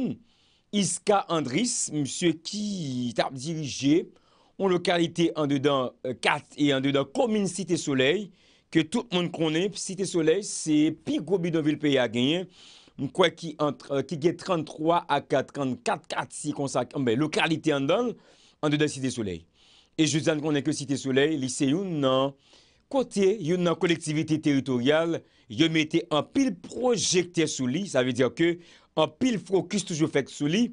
Hmm. Iska Andris, msye ki tap dirije, ou lokalite an de dan kat euh, e an de dan komine Siti Soleil, ke tout moun konen, Siti Soleil se pi gobi don vil pe ya genyen, mkwa ki ge 33 a 34 kat si konsak, mbe lokalite an dan, an de dan Siti Soleil. E juzan konen ke Siti Soleil, li se yon nan, kote yon nan kolektivite teritorial, yon mette an pil projekte sou li, sa ve diyo ke... an pil fwo kis toujou fèk sou li,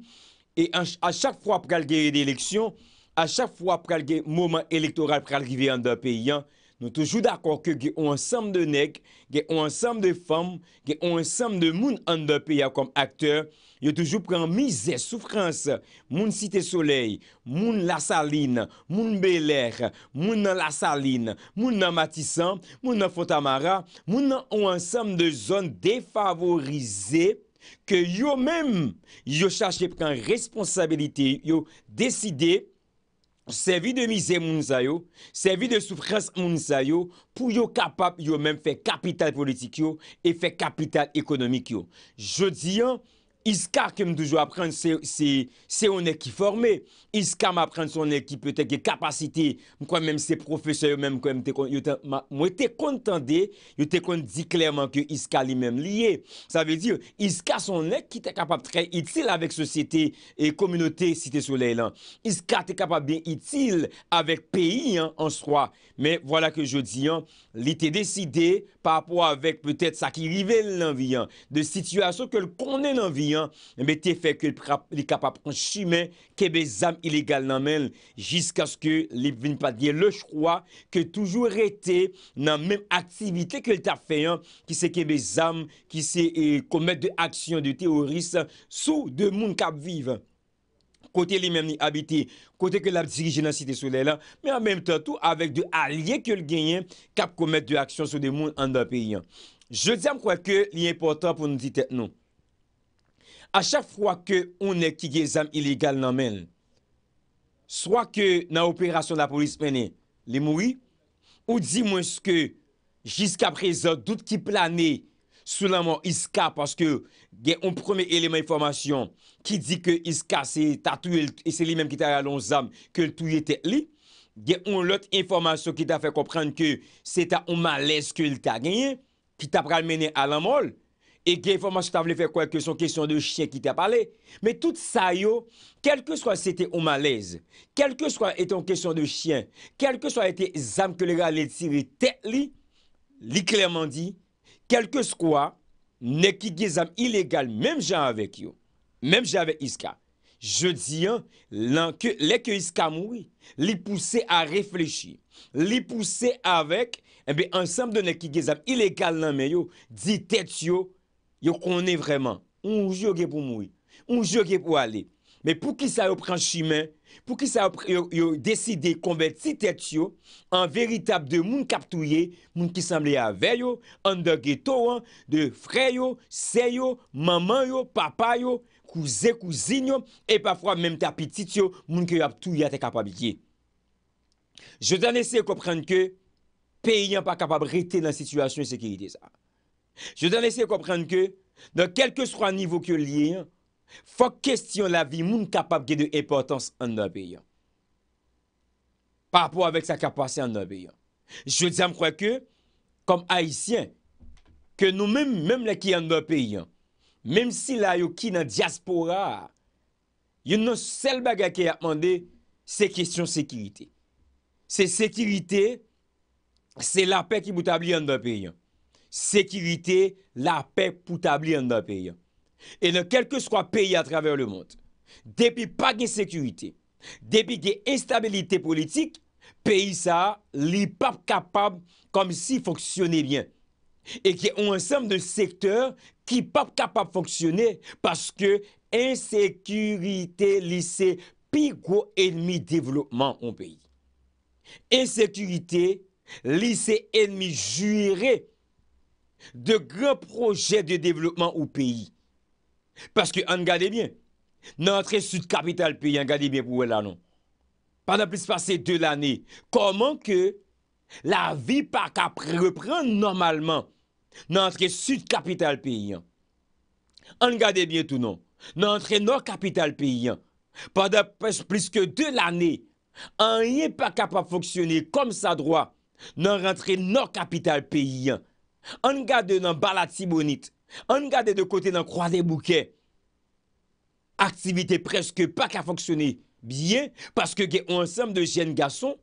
e an chak fwa pral geye de leksyon, an chak fwa pral geye mouman elektoral pral givye an da peyan, nou toujou d'akor ke ge ou an sam de nek, ge ou an sam de fam, ge ou an sam de moun an da peyan kom akter, yo toujou pran mize, soufrans, moun site soley, moun la saline, moun beler, moun nan la saline, moun nan matisan, moun nan fontamara, moun nan ou an sam de zon defavorizey, ke yo mèm yo chache pran responsabilite yo deside servi de mize mounza yo servi de soufrense mounza yo pou yo kapap yo mèm fè kapital politik yo e fè kapital ekonomik yo jodi yo Iska qui me toujours apprendre c'est c'est on est qui formé. Iska m'apprendre son qui peut-être qui capacité. Moi même ses professeurs même quand même moi était content il était dit clairement que Iska lui-même lié. Ça veut dire Iska son est qui était capable très utile avec société et communauté Cité Soleil là. Iska était capable bien utile avec pays hein, en soi. Mais voilà que je dis hein, il était décidé par rapport avec peut-être ça qui révèle l'envie hein, de situation que le connaît l'envie Mbe te fe ke li kap ap chime kebe zam iligal nan men Jiskas ke li vin pa diye Le chkwa ke toujou rete nan men aktivite ke li tap feyan Ki se kebe zam, ki se komet de aksyon de teoris Sou de moun kap vive Kote li men ni abite, kote ke la dirije nan site soulela Me an menm tentou avek de alye ke li genyen Kap komet de aksyon sou de moun an da peyan Je diyan mkwa ke li importan pou nou titet nou A chak fwa ke ou ne ki ge zam iligal nan men, swa ke nan operasyon la polis mene, li moui, ou di mwen sku, jiska prezot, dout ki plane, sou la moun iska, paske gen yon preme eleman informasyon, ki di ke iska se ta tuye, e se li men ki ta yon zam, ke l touye te li, gen yon lot informasyon ki ta fe komprende ke, se ta ou malez ke l ta genye, ki ta premenen ala mol, Et que vraiment je fait quoi que soit question de chien qui t'a parlé. Mais tout ça, yo, quel que soit c'était au malaise, quel que soit étant question de chien, quel que soit été exam que les gars l'a tiré tête li, clairement dit, quel que soit, ne qui illégal, même j'en avec yo, même j'avais avec Iska. Je dis, l'an hein, que, les que Iska mouri, li poussé à réfléchir, les poussé avec, un eh bien, ensemble de ne qui illégal nan mais yo, dit tête Yo konen vreman, ou jou ge pou moui, ou jou ge pou ale. Men pou ki sa yo pren chimen, pou ki sa yo deside konbe titet yo, an veritab de moun kap touye, moun ki sanble ya veyo, an de ge towan, de freyo, seyo, maman yo, papa yo, kouze kouzin yo, e pafwa menm tapitit yo, moun ki yo ap touye te kapabike. Je dan ese yo koprenke, pe yon pa kapabrite nan situasyon seke yi de sa a. Je dan lese komprende ke, nan kelke swan nivou ke liyen, fok kestyon la vi moun kapap ge de epotans an do peyen. Par pou avèk sa kapase an do peyen. Je diyan mkwè ke, kom haisyen, ke nou mèm mèm lè ki an do peyen, mèm si la yo ki nan diaspora, yo nou sel baga ki ap mande, se kestyon sekirite. Se sekirite, se la pey ki moutabli an do peyen. sécurité, la paix pour établir dans le pays. Et dans quel que soit pays à travers le monde, depuis pas de sécurité, depuis des instabilité politique, pays ça, n'est pas capable comme si fonctionnait bien. Et qui y un ensemble de secteurs qui pas capable de fonctionner parce que insécurité lycée plus gros ennemi développement en pays. Insécurité lycée ennemi juré de grands projets de développement au pays. Parce que, on garde bien, notre sud capital pays, on regarde bien pour là, non. Pendant plus de deux années, comment que la vie pas reprendre normalement notre sud capital pays. Hein? On garde bien tout, non. Notre nord capital pays, hein? pendant plus que deux années, on n'est pas capable de fonctionner comme ça droit dans rentrer nord capital pays. Hein? An gade nan balati bonit An gade de kote nan kwa de bouke Aktivite preske pa ka foksyone Bien Paske ge ou ansam de jen gason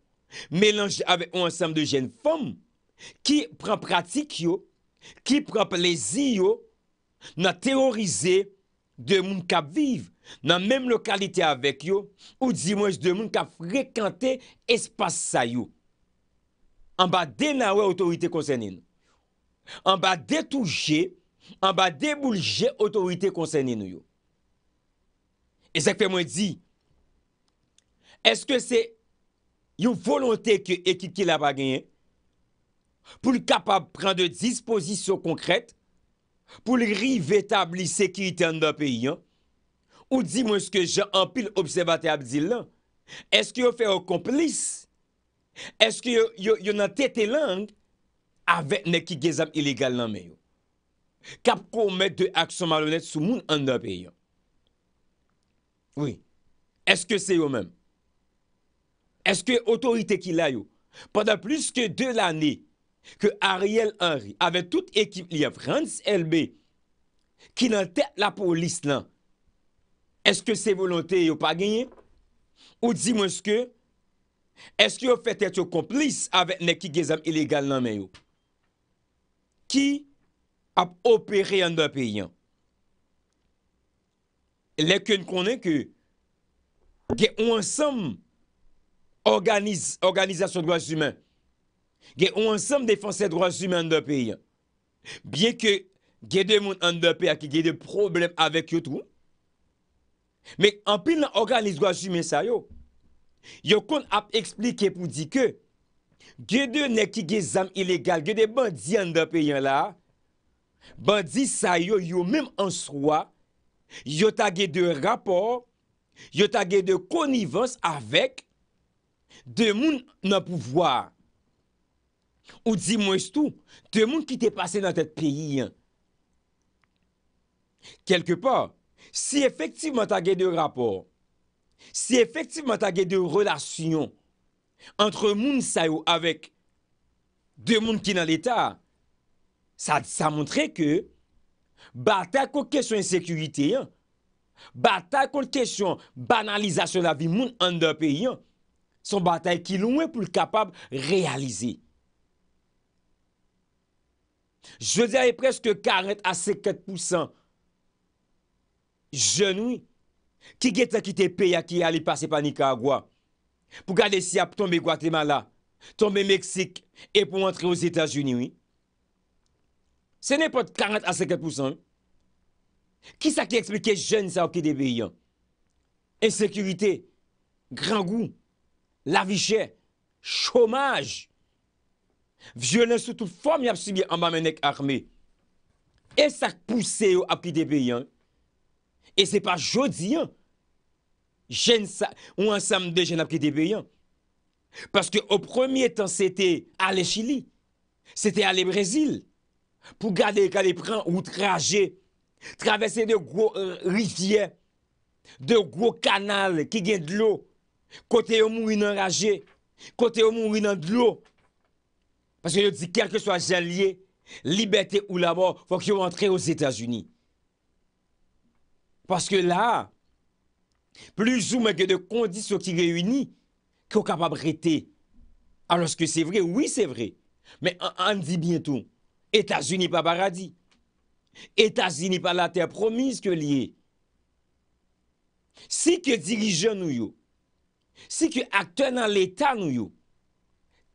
Melanj ave ou ansam de jen fom Ki pran pratik yo Ki pran plezi yo Na teorize De moun ka viv Nan menm lokalite avek yo Ou di mwenj de moun ka frekante Espas sa yo An ba dena we otorite konsen eno An ba detouche, an ba deboulje otorite konsenye nou yo. E zek fe mwen di, eske se yon volante ki ekit ki la bagenye, pou li kapab prende dispozisyon konkrete, pou li riv etabli sekirite an da peyi an, ou di mwen se ke jan ampil obsebate abdi lan, eske yo fe o komplis, eske yo nan tete lang, avèk nek ki gezam ilegal nan mè yo. Kap kou mèd de aksyon malonèd sou moun an dapè yo. Oui. Eske se yo mèm? Eske otorite ki la yo? Pendan plus ke de l'anè, ke Ariel Henry, avè tout ekip liyev, Rans LB, ki nan tèk la polis lan, eske se volontè yo pa genye? Ou di mwen skè? Eske yo fèt et yo komplis avèk nek ki gezam ilegal nan mè yo? Ki ap opere an de pe yon? Lè kèn konen ki, ge ou ansam, organizasyon drouaz jumen, ge ou ansam defanse drouaz jumen an de pe yon, bie ke ge demoun an de pe a ki ge de problem avèk yo tou, mèk an pil nan organizasyon drouaz jumen sa yo, yo kon ap eksplike pou di ke, ge de neki ge zam ilegal, ge de bandi an da pe yon la, bandi sa yo, yo menm an swa, yo ta ge de rapor, yo ta ge de konivans avek, de moun nan pouvoar. Ou di mwen stou, de moun ki te pase nan tet pe yon. Kelke pa, si efektivman ta ge de rapor, si efektivman ta ge de relasyon, antre moun sa yo avek de moun ki nan l'Etat, sa montre ke batal kon kesyon ensekurite, batal kon kesyon banalizasyon la vi moun an da peyi, son batal ki loun e pou l'kapab realize. Je diri preske karet a seket pousan jenoui, ki geta ki te peya ki yali pase panikagwa. Pour garder si ap tombe Guatemala, tomber Mexique et pour entrer aux États-Unis, Ce n'est pas 40 à 50%. Hein. Qui ça qui explique jeunes ça qui des pays? Insécurité, grand goût, la vie chère, chômage, violence sous toute forme y a subi en bas armée. Et ça pousse à quitter pays. Et c'est pas jodi, hein jeunes, ou ensemble de jeunes qui étaient Parce que au premier temps, c'était aller Chili, c'était aller Brésil, pour garder les prend ou trajet, traverser de gros euh, rivières, de gros canals qui viennent de l'eau, côté au mourir enragé, côté au mourir dans de l'eau. Parce que je dis, quel que soit j'allier liberté ou la mort, faut qu'ils rentre aux États-Unis. Parce que là, plus ou moins que de conditions qui réunissent, qu'on capable de rester. Alors que c'est vrai, oui, c'est vrai. Mais on, dit bientôt, États-Unis pas paradis. États-Unis pas la terre promise que lié Si que dirigeants nous, si que acteurs dans l'État nous,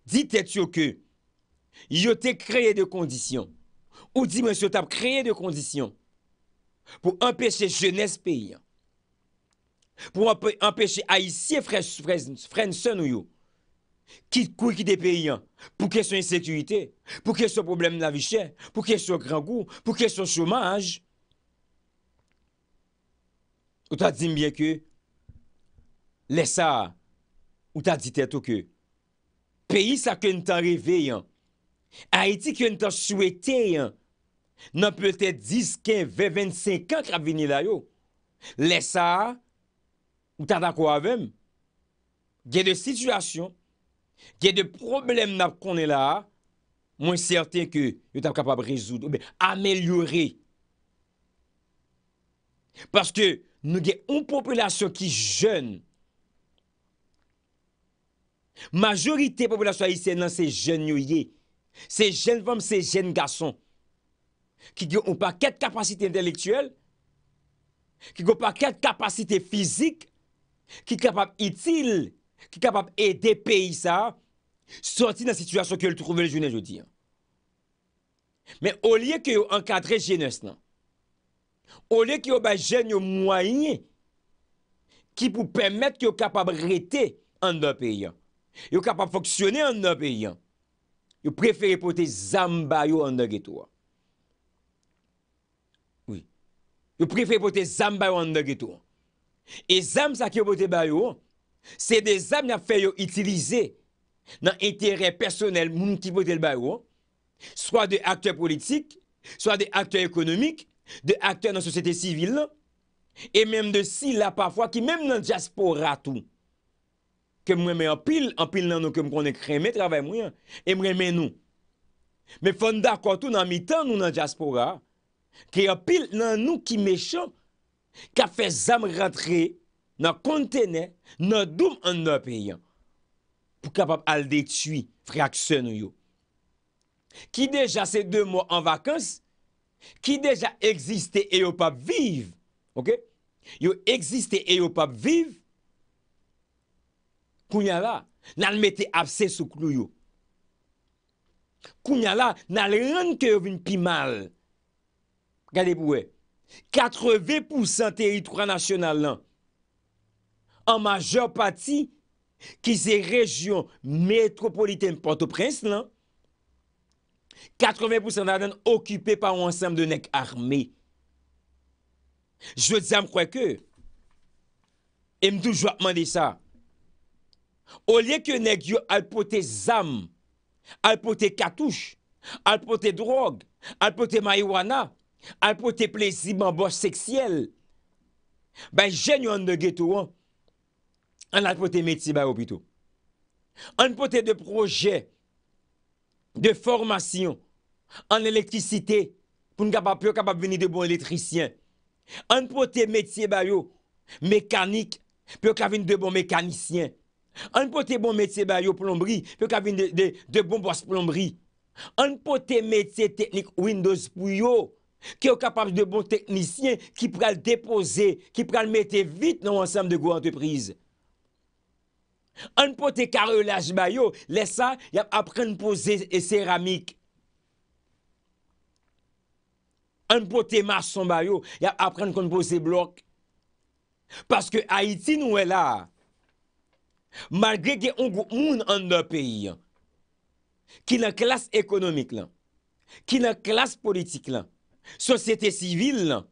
dites-vous que créé des conditions, ou dit monsieur créé des conditions pour empêcher jeunesse paysan pou anpeche a isye fre nsen ou yo ki kou ki de peyi an pou kesyon insekurite pou kesyon problem nan vichè pou kesyon gran gou pou kesyon soumaj ou ta di mbyek yo lesa ou ta di tet ou yo peyi sa ke n tan revei an a iti ke n tan souwete an nan pwete 10, 15, 20, 25 an krab vini la yo lesa Ou ta da kwa avèm, gen de situasyon, gen de problem nap konè la, mwen certain ke yo tap kapab rezoud, ou be amèliori. Paske nou gen un popolasyon ki jen, majorite popolasyon a yi se nan se jen yoye, se jen vòm, se jen gason, ki gen ou pa ket kapasite intelektuel, ki gen ou pa ket kapasite fizik, Ki kapap itil, ki kapap ede peyi sa Soti nan situasyon ki yo l trove l jounen joudi an Men o liye ki yo ankadre jenest nan O liye ki yo ba jen yo mwanyen Ki pou pemet ki yo kapap rete an do peyi an Yo kapap foksyone an do peyi an Yo preferi pote zamba yo an do geto an Yo preferi pote zamba yo an do geto an E zanm sa ki yo bote bayo, se de zanm ya feyo itilize nan etere personel moun ki bote bayo, swa de akte politik, swa de akte ekonomik, de akte nan sosete sivil nan, e menm de si la pafwa ki menm nan diaspora tou. Kem mweme anpil, anpil nan nou kem konen kremet, travay mwen, e mweme nou. Me fonda kwa tou nan mitan nou nan diaspora, ki anpil nan nou ki mechon, Ka fe zam rentre nan kontene nan doum an nan peyan Pou kapap al detui frak sè nou yo Ki deja se dè mò an vakans Ki deja egziste e yo pap viv Yo egziste e yo pap viv Kounya la nan mette apse sou klo yo Kounya la nan renke yo vin pi mal Gade pou we 80% teritora nasyonal lan, an majeur pati, ki se rejyon metropolitem Port-au-Prince lan, 80% nan nan okype pa wansam de nek arme. Je zanm kwe ke, e mdouj wakman de sa, o liye ke nek yo alpote zam, alpote katouche, alpote drog, alpote maywana, al pote plezib an bors seksyel, bay jenyo an de geto an, an al pote metye bayo pito. An pote de proje, de formasyon, an elektrisite, pou n kapap veni de bon elektrisyen. An pote metye bayo, mekanik, pou kap avin de bon mekanisyen. An pote bon metye bayo plombri, pou kap avin de bon bors plombri. An pote metye teknik Windows pou yo, Ki yo kapap de bon teknisyen ki pral depose, ki pral mette vit nan wansam de gwo anteprize. Anpote karelaj bayo, lesa, yap apren pose e seramik. Anpote mason bayo, yap apren kon pose blok. Paske Haiti nou e la, magre ge yon gwo moun an de peyi, ki nan klas ekonomik lan, ki nan klas politik lan, Sosyete sivil lan,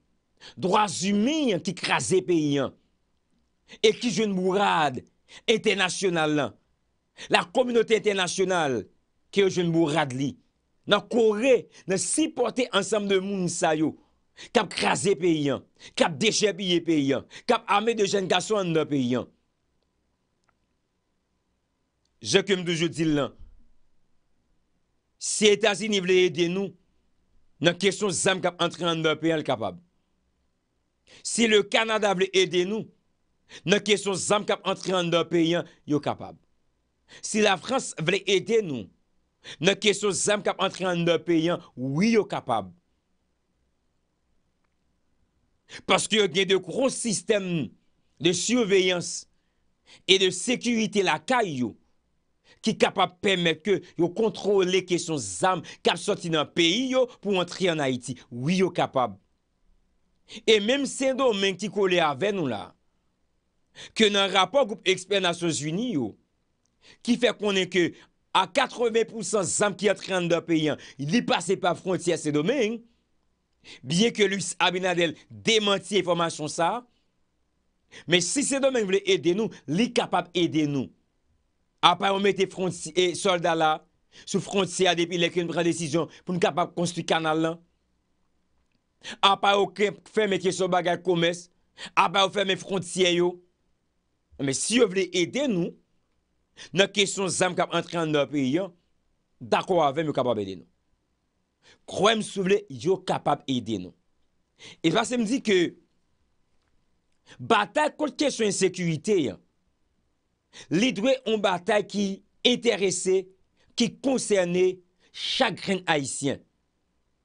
droaz ymi an ki krasè pe yon, e ki jounmourad entenasyonal lan. La komynoten entenasyonal ki jounmourad li, nan kore, nan sipote ansam de moun sa yo, kap krasè pe yon, kap dechebye pe yon, kap ame de jen gason an pe yon. Je koum doujou di lan, si etazi nivleye den nou, dans la question de qui entrer dans pays, capable. Si le Canada veut aider nous, dans la question de qui entrer dans pays, il est capable. Si la France veut aider nous, dans la question de qui entrer dans pays, oui, il est capable. Parce qu'il y a de gros systèmes de surveillance et de sécurité la caillou Ki kapap pemet ke yo kontrole kesyon zam Kap soti nan peyi yo pou antri an Haiti Ou yo kapap E menm se domen ki kole ave nou la Ke nan rapor goup eksper nan Sosvini yo Ki fe konen ke a 80% zam ki antri an nan peyi an Li pase pa fronti a se domen Bien ke luis Abinadel demanti informasyon sa Men si se domen vle ede nou Li kapap ede nou A pa yon mette solda la sou frontisye a depi lèkè yon pren desisyon pou nou kapap konstru kanal lan. A pa yon fèm metye sou bagal komès. A pa yon fèm yon frontisye yo. Mè si yon vle edè nou, nan kesyon zem kap entre an nou pe yon, dakou avèm yon kapap edè nou. Kroèm sou vle, yon kapap edè nou. E pa se m di ke batal kou l kesyon en sekurite yon. Li dwe yon batay ki enterese, ki konseyne chagren haisyen.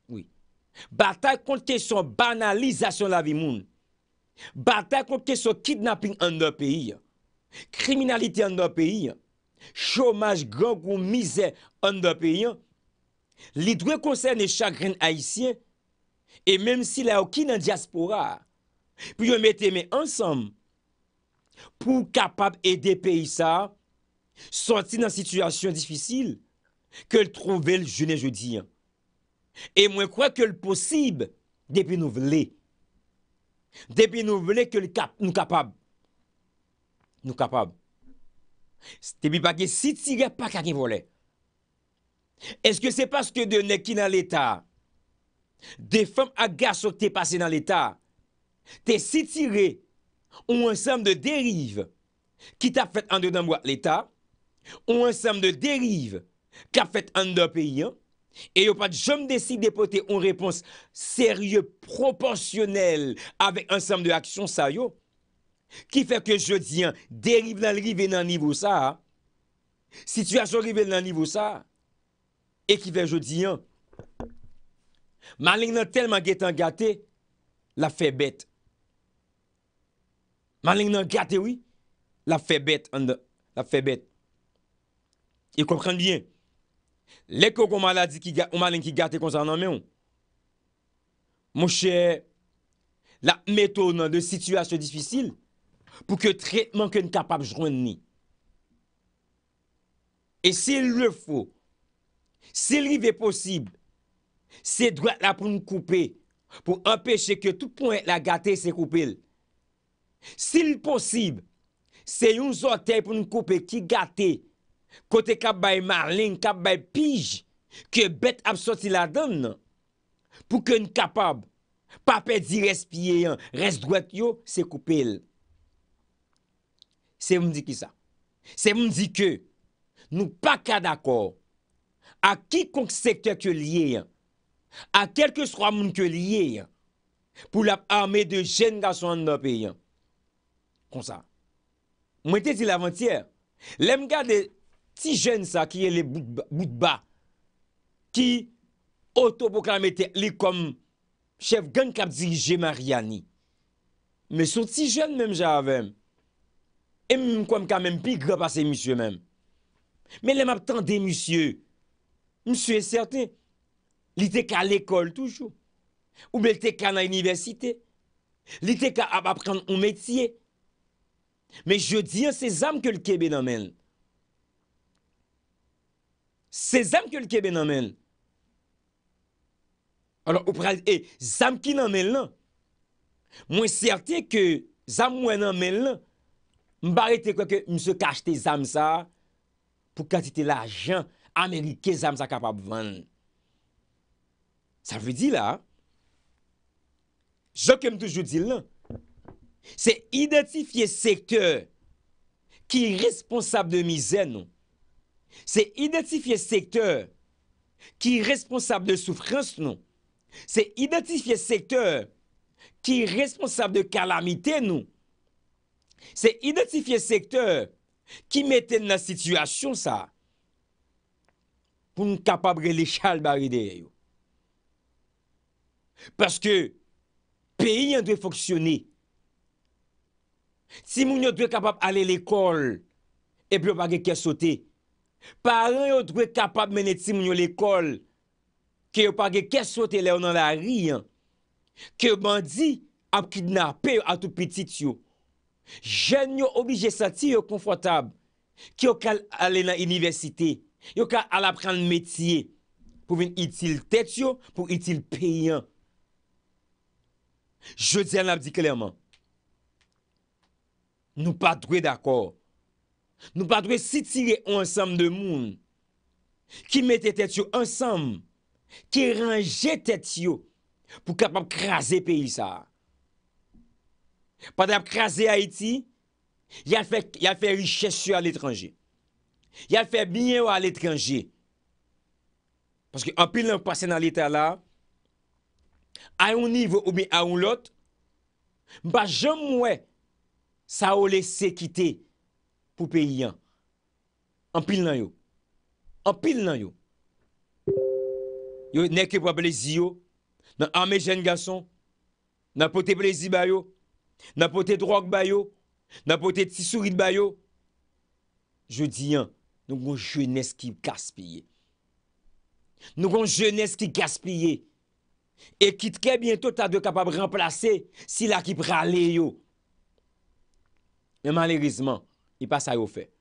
Oui. Batay kontè son banalizasyon la vi moun. Batay kontè son kidnapping an dè peyi. Kriminalite an dè peyi. Chomaj, gangou, mize an dè peyi. Li dwe konseyne chagren haisyen. E menm si la yon ki nan diaspora. Pi yon mette men ansam. Ensemble. pou kapab e de pe y sa, soti nan situasyon difisil, ke l trovel jene jodi. E mwen kwa ke l posib, de pe nou vle. De pe nou vle ke l nou kapab. Nou kapab. Te bi pa ki si tire pa ka ki vole. Eske se paske de ne ki nan l etat? De fem a gaso te pase nan l etat? Te si tire Ou an sanm de derive ki ta fèt an de nan mwa l'Etat. Ou an sanm de derive ki a fèt an de nan peyi an. E yo pat jom desi depote an repons seryeu proporsyonel avek an sanm de aksyon sa yo. Ki fè ke jodi an derive nan rive nan nivou sa. Si tu a jodi rive nan nivou sa. E ki fè jodi an. Malin nan telman getan gate la fè bete. Malen nan gate wè, la fè bèt an da, la fè bèt. E kompren bien, lèkou kon maladi ki gâte kon sa nan men wè. Mou chè, la meto nan de situasyon disfisil pou ke tretman ke n kapap jwenni. E se lè fò, se lè vè posib, se drè la pou nou koupè, pou apèche ke tout pouen la gate se koupè lè. Sil posib, se yon zotey pou nou koupe ki gate, kote kap bay marlin, kap bay pij, ki bet apsoti la dan, non? pou ke nou kapab, pape di respye yon, resdouak yo, se koupe el. Se moun di ki sa, se moun di ke nou pa ka d'akor, a ki konk sektor ke liye yon, a kelke swa moun ke liye yon, pou lap ame de jen da sou an dope yon. Mwen te di la vantier Lem gade ti jen sa ki ye le bout ba Ki otopo ka mwen te li kom Chef gen kap dirije Mariani Men sou ti jen men jave E mwen kwa mwen ka men pi grap ase msye men Men lem ap tan de msye Msye serte Li te ka l'ekol toujou Ou men te ka nan universite Li te ka ap apkan ou metye Men je di an se zam ke l kèbe nan men. Se zam ke l kèbe nan men. An ou pral, e, zam ki nan men lan. Mwen serte ke zam wè nan men lan. Mba rete kwa ke mse kache te zam sa pou kati te la jen amerike zam sa kapap vwane. Sa vwe di la. Joke m toujou di lan. C'est le secteur qui est responsable de misère identifier le secteur qui est responsable de C'est identifier identifier secteur qui est responsable de calamité non C'est identifier secteur qui mettait dans la situation, ça, pour nous li chal bari deye Parce que le pays doit fonctionner. Ti moun yo dwe kapap ale l'ekol, epi yo pa ge kesote. Paran yo dwe kapap mene ti moun yo l'ekol, ki yo pa ge kesote leon nan la riyan. Ki yo bandi ap kidnapè yo atou petit yo. Jen yo oblije sa ti yo konfotab. Ki yo kal ale nan universite. Yo kal alapran metye. Pou vin itil tet yo, pou itil peyan. Je di an ap di klerman. Nou pa drwe d'akor. Nou pa drwe sitire ansam de moun. Ki mette tet yo ansam. Ki ranje tet yo pou kapap krasi peyi sa. Pwede ap krasi Haiti, yal fe riche su al etranje. Yal fe bine yo al etranje. Paske apil an pasen al etranje la, ayon nivou ou mi ayon lot, mba jom mwen Sa ou lese kite pou pe yon. Anpil nan yo. Anpil nan yo. Yo neke pou aplezi yo. Nan ame jen gason. Nan pote plezi bayo. Nan pote drok bayo. Nan pote ti sourit bayo. Je di yon. Nou kon jen eski gaspye. Nou kon jen eski gaspye. E kitke bientote a de kapab remplase sila ki prale yo. Mais malheureusement, il passe à au fait.